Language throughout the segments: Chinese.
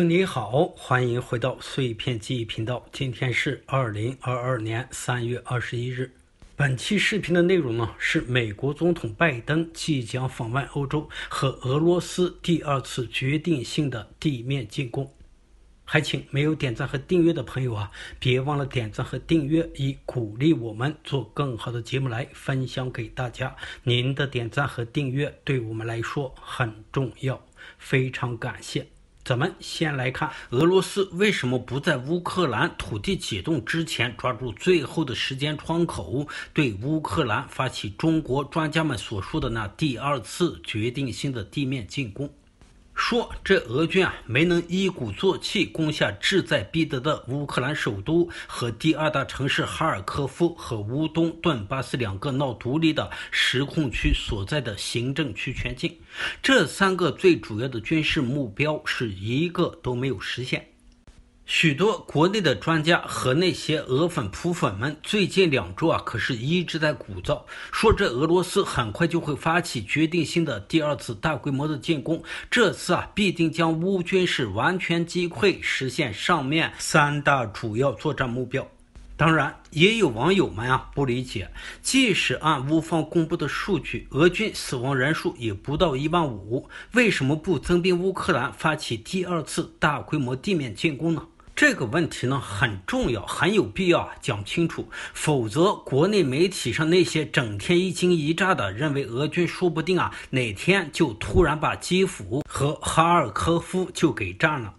你好，欢迎回到碎片记忆频道。今天是二零二二年三月二十一日。本期视频的内容呢是美国总统拜登即将访问欧洲和俄罗斯第二次决定性的地面进攻。还请没有点赞和订阅的朋友啊，别忘了点赞和订阅，以鼓励我们做更好的节目来分享给大家。您的点赞和订阅对我们来说很重要，非常感谢。咱们先来看俄罗斯为什么不在乌克兰土地解冻之前，抓住最后的时间窗口，对乌克兰发起中国专家们所说的那第二次决定性的地面进攻。说这俄军啊，没能一鼓作气攻下志在必得的乌克兰首都和第二大城市哈尔科夫和乌东顿巴斯两个闹独立的实控区所在的行政区全境，这三个最主要的军事目标是一个都没有实现。许多国内的专家和那些俄粉普粉们，最近两周啊，可是一直在鼓噪，说这俄罗斯很快就会发起决定性的第二次大规模的进攻，这次啊，必定将乌军是完全击溃，实现上面三大主要作战目标。当然，也有网友们啊不理解，即使按乌方公布的数据，俄军死亡人数也不到一万五，为什么不增兵乌克兰，发起第二次大规模地面进攻呢？这个问题呢很重要，很有必要讲清楚，否则国内媒体上那些整天一惊一乍的，认为俄军说不定啊哪天就突然把基辅和哈尔科夫就给占了。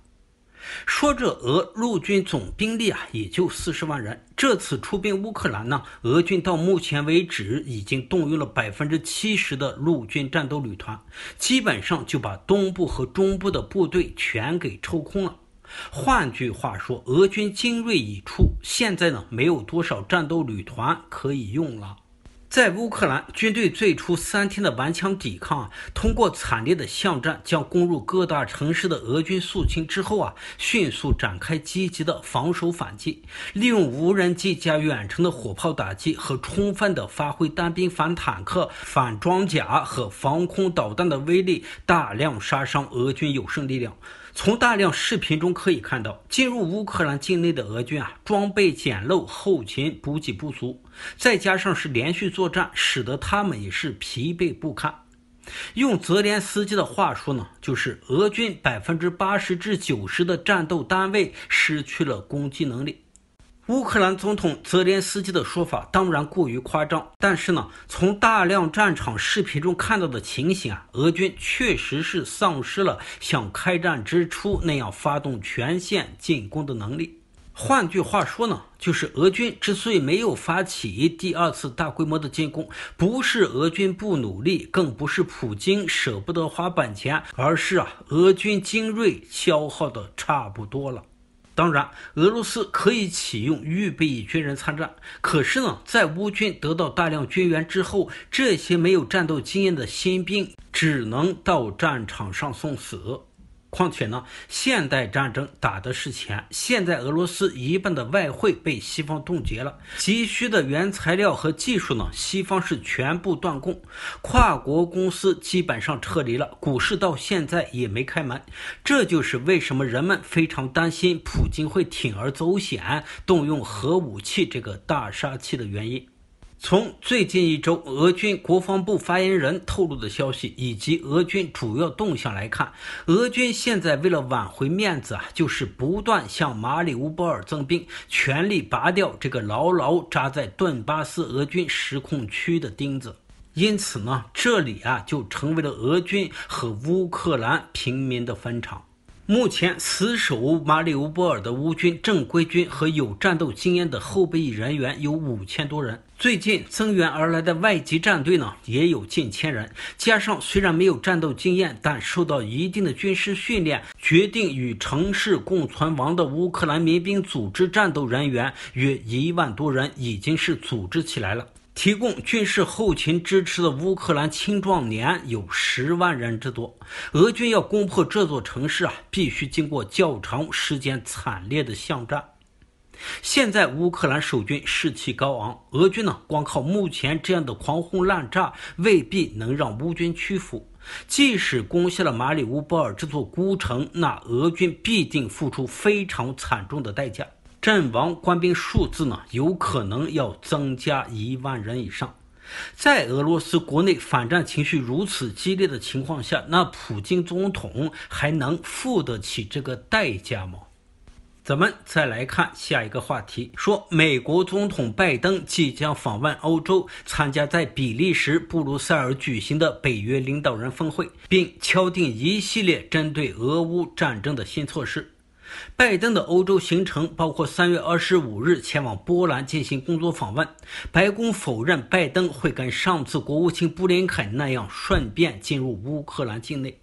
说这俄陆军总兵力啊也就四十万人，这次出兵乌克兰呢，俄军到目前为止已经动用了百分之七十的陆军战斗旅团，基本上就把东部和中部的部队全给抽空了。换句话说，俄军精锐已出，现在呢没有多少战斗旅团可以用了。在乌克兰军队最初三天的顽强抵抗，通过惨烈的巷战将攻入各大城市的俄军肃清之后啊，迅速展开积极的防守反击，利用无人机加远程的火炮打击和充分的发挥单兵反坦克、反装甲和防空导弹的威力，大量杀伤俄军有生力量。从大量视频中可以看到，进入乌克兰境内的俄军啊，装备简陋，后勤补给不足，再加上是连续作战，使得他们也是疲惫不堪。用泽连斯基的话说呢，就是俄军百分之八十至九十的战斗单位失去了攻击能力。乌克兰总统泽连斯基的说法当然过于夸张，但是呢，从大量战场视频中看到的情形啊，俄军确实是丧失了像开战之初那样发动全线进攻的能力。换句话说呢，就是俄军之所以没有发起第二次大规模的进攻，不是俄军不努力，更不是普京舍不得花本钱，而是啊，俄军精锐消耗的差不多了。当然，俄罗斯可以启用预备役军人参战。可是呢，在乌军得到大量军援之后，这些没有战斗经验的新兵只能到战场上送死。况且呢，现代战争打的是钱。现在俄罗斯一半的外汇被西方冻结了，急需的原材料和技术呢，西方是全部断供，跨国公司基本上撤离了，股市到现在也没开门。这就是为什么人们非常担心普京会铤而走险，动用核武器这个大杀器的原因。从最近一周俄军国防部发言人透露的消息以及俄军主要动向来看，俄军现在为了挽回面子啊，就是不断向马里乌波尔增兵，全力拔掉这个牢牢扎在顿巴斯俄军实控区的钉子。因此呢，这里啊就成为了俄军和乌克兰平民的坟场。目前，死守马里乌波尔的乌军正规军和有战斗经验的后备人员有五千多人。最近增援而来的外籍战队呢，也有近千人。加上虽然没有战斗经验，但受到一定的军事训练，决定与城市共存亡的乌克兰民兵组织战斗人员约一万多人，已经是组织起来了。提供军事后勤支持的乌克兰青壮年有十万人之多。俄军要攻破这座城市啊，必须经过较长时间惨烈的巷战。现在乌克兰守军士气高昂，俄军呢，光靠目前这样的狂轰滥炸，未必能让乌军屈服。即使攻下了马里乌波尔这座孤城，那俄军必定付出非常惨重的代价。阵亡官兵数字呢，有可能要增加一万人以上。在俄罗斯国内反战情绪如此激烈的情况下，那普京总统还能付得起这个代价吗？咱们再来看下一个话题，说美国总统拜登即将访问欧洲，参加在比利时布鲁塞尔举行的北约领导人峰会，并敲定一系列针对俄乌战争的新措施。拜登的欧洲行程包括三月二十五日前往波兰进行工作访问。白宫否认拜登会跟上次国务卿布林肯那样顺便进入乌克兰境内。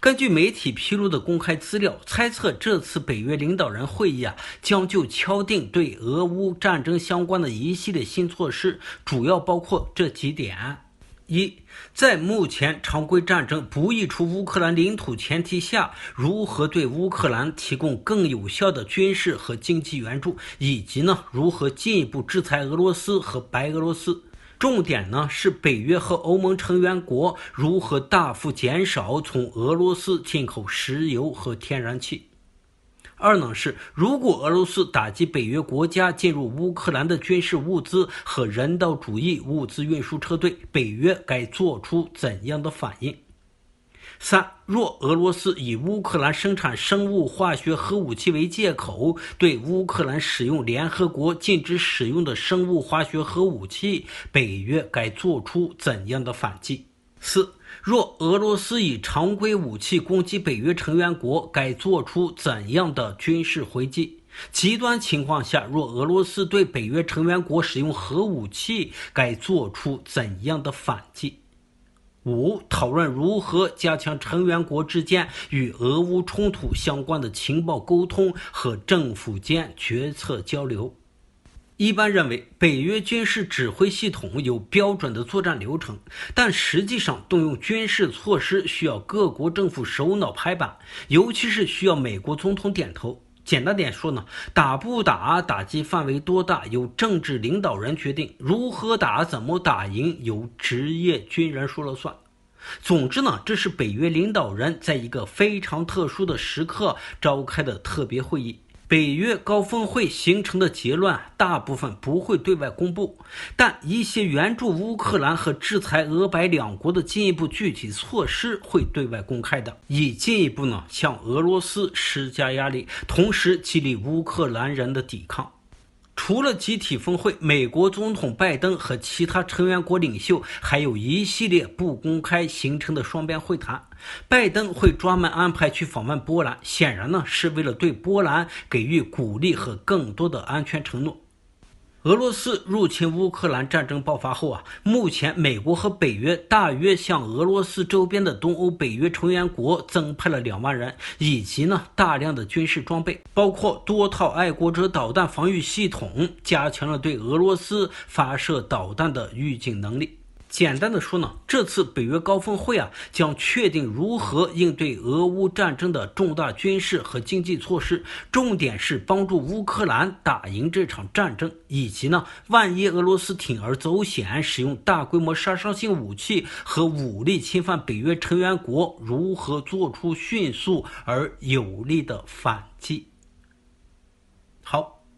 根据媒体披露的公开资料，猜测这次北约领导人会议啊，将就敲定对俄乌战争相关的一系列新措施，主要包括这几点。一，在目前常规战争不溢出乌克兰领土前提下，如何对乌克兰提供更有效的军事和经济援助，以及呢，如何进一步制裁俄罗斯和白俄罗斯？重点呢是北约和欧盟成员国如何大幅减少从俄罗斯进口石油和天然气。二呢是，如果俄罗斯打击北约国家进入乌克兰的军事物资和人道主义物资运输车队，北约该做出怎样的反应？三，若俄罗斯以乌克兰生产生物化学核武器为借口，对乌克兰使用联合国禁止使用的生物化学核武器，北约该做出怎样的反击？四。若俄罗斯以常规武器攻击北约成员国，该做出怎样的军事回击？极端情况下，若俄罗斯对北约成员国使用核武器，该做出怎样的反击？五、讨论如何加强成员国之间与俄乌冲突相关的情报沟通和政府间决策交流。一般认为，北约军事指挥系统有标准的作战流程，但实际上动用军事措施需要各国政府首脑拍板，尤其是需要美国总统点头。简单点说呢，打不打、打击范围多大，由政治领导人决定；如何打、怎么打赢，由职业军人说了算。总之呢，这是北约领导人在一个非常特殊的时刻召开的特别会议。北约高峰会形成的结论大部分不会对外公布，但一些援助乌克兰和制裁俄白两国的进一步具体措施会对外公开的，以进一步呢向俄罗斯施加压力，同时激励乌克兰人的抵抗。除了集体峰会，美国总统拜登和其他成员国领袖还有一系列不公开形成的双边会谈。拜登会专门安排去访问波兰，显然呢是为了对波兰给予鼓励和更多的安全承诺。俄罗斯入侵乌克兰战争爆发后啊，目前美国和北约大约向俄罗斯周边的东欧北约成员国增派了两万人，以及呢大量的军事装备，包括多套爱国者导弹防御系统，加强了对俄罗斯发射导弹的预警能力。简单的说呢，这次北约高峰会啊，将确定如何应对俄乌战争的重大军事和经济措施，重点是帮助乌克兰打赢这场战争，以及呢，万一俄罗斯铤而走险使用大规模杀伤性武器和武力侵犯北约成员国，如何做出迅速而有力的反击。好。